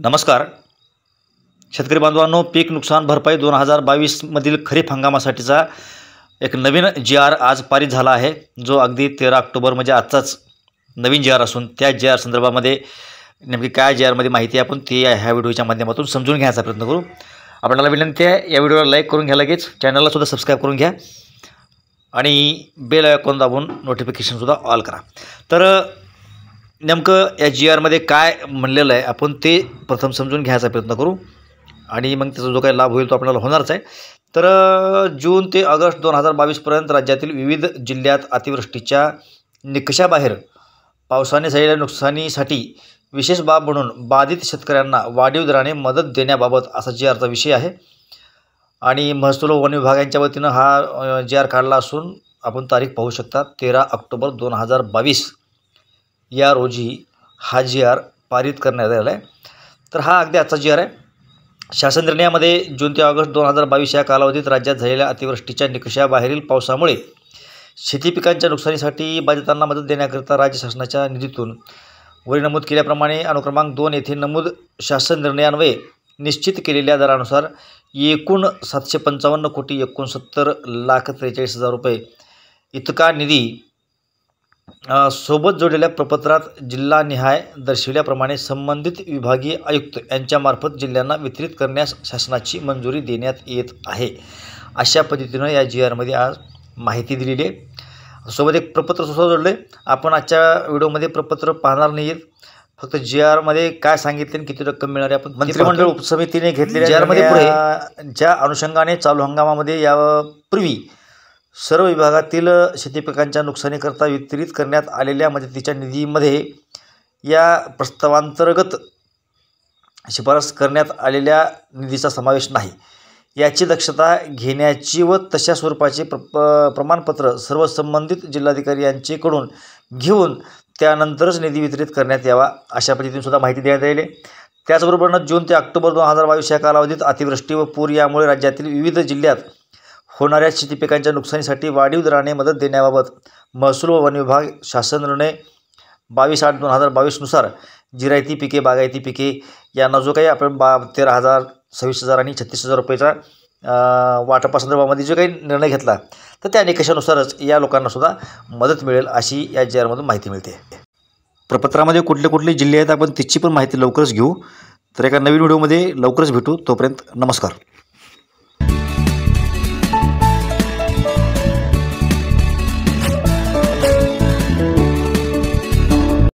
नमस्कार शेतकरी बांधवांनो पीक नुकसान भरपाई दोन हजार बावीसमधील खरीप हंगामासाठीचा एक नवीन जी आर आज पारित झाला आहे जो अगदी तेरा ऑक्टोबर म्हणजे आजचाच नवीन जी आर असून त्या जी आर संदर्भामध्ये नेमकी काय जी आरमध्ये माहिती आपण ती ह्या व्हिडिओच्या माध्यमातून समजून घ्यायचा प्रयत्न करू आपल्याला विनंती आहे या व्हिडिओला लाईक करून घ्या लगेच चॅनललासुद्धा सबस्क्राईब करून घ्या आणि बेल आयकॉन दाबून नोटिफिकेशनसुद्धा ऑल करा तर नेमकं या जी आरमध्ये काय म्हणलेलं आहे आपण ते प्रथम समजून घ्यायचा प्रयत्न करू आणि मग त्याचा जो काही लाभ होईल तो आपल्याला होणारच आहे तर जून ते ऑगस्ट दोन हजार बावीसपर्यंत राज्यातील विविध जिल्ह्यात अतिवृष्टीच्या निकषाबाहेर पावसाने झालेल्या नुकसानीसाठी विशेष बाब म्हणून बाधित शेतकऱ्यांना वाढीव दराने मदत देण्याबाबत असा जी आरचा विषय आहे आणि महसूल वन विभागांच्या वतीनं हा जी आर काढला असून आपण तारीख पाहू शकता तेरा ऑक्टोबर दोन हजार बावीस या रोजी हा जी आर पारित करण्यात आला आहे तर हा अगदी आजचा जी आर आहे शासन निर्णयामध्ये जून ते ऑगस्ट दोन हजार बावीस या कालावधीत राज्यात झालेल्या अतिवृष्टीच्या निकषाबाहेरील पावसामुळे शेती पिकांच्या नुकसानीसाठी बाधितांना मदत देण्याकरिता राज्य शासनाच्या निधीतून वरील नमूद केल्याप्रमाणे अनुक्रमांक दोन येथे नमूद शासन निर्णयान्वये निश्चित केलेल्या दरानुसार एकूण सातशे पंचावन्न कोटी एकोणसत्तर लाख त्रेचाळीस हजार रुपये इतका निधी सोबत जोडलेल्या प्रपत्रात जिल्हानिहाय दर्शविल्याप्रमाणे संबंधित विभागीय आयुक्त यांच्यामार्फत जिल्ह्यांना वितरित करण्यास शासनाची मंजुरी देण्यात येत आहे अशा पद्धतीनं या जी आरमध्ये आज माहिती दिलेली आहे सोबत एक प्रपत्र सुद्धा जोडलं आहे आपण आजच्या व्हिडिओमध्ये प्रपत्र पाहणार नाही फक्त जी आरमध्ये काय सांगितले आणि किती रक्कम मिळणार आपण मंत्रिमंडळ उपसमितीने घेतलेल्या जी आरमध्ये ज्या अनुषंगाने चालू हंगामामध्ये यापूर्वी सर्व विभागातील शेतीपिकांच्या नुकसानीकरता वितरित करण्यात आलेल्या मदतीच्या निधीमध्ये या प्रस्तावांतर्गत शिफारस करण्यात आलेल्या निधीचा समावेश नाही याची दक्षता घेण्याची व तशा स्वरूपाचे प्र प्रमाणपत्र सर्व संबंधित जिल्हाधिकारी यांचेकडून घेऊन त्यानंतरच निधी वितरित करण्यात यावा अशा पद्धतीने सुद्धा माहिती देण्यात आली त्याचबरोबरनं जून ते ऑक्टोबर दोन हजार बावीस या कालावधीत अतिवृष्टी व पूर यामुळे राज्यातील विविध जिल्ह्यात होणाऱ्या शेती पिकांच्या नुकसानीसाठी वाढीव दराने मदत देण्याबाबत महसूल व वन विभाग शासन निर्णय बावीस आठ दोन हजार बावीसनुसार जिरायती पिके बागायती पिके यांना जो काही आपण बा तेरा हजार सव्वीस हजार आणि छत्तीस हजार रुपयेचा वाटपासंदर्भामध्ये जो काही निर्णय घेतला तर त्या निकषानुसारच या लोकांनासुद्धा मदत मिळेल अशी या जी माहिती मिळते प्रपत्रामध्ये कुठले कुठले जिल्हे आहेत आपण तिची पण माहिती लवकरच घेऊ तर एका नवीन व्हिडिओमध्ये लवकरच भेटू तोपर्यंत नमस्कार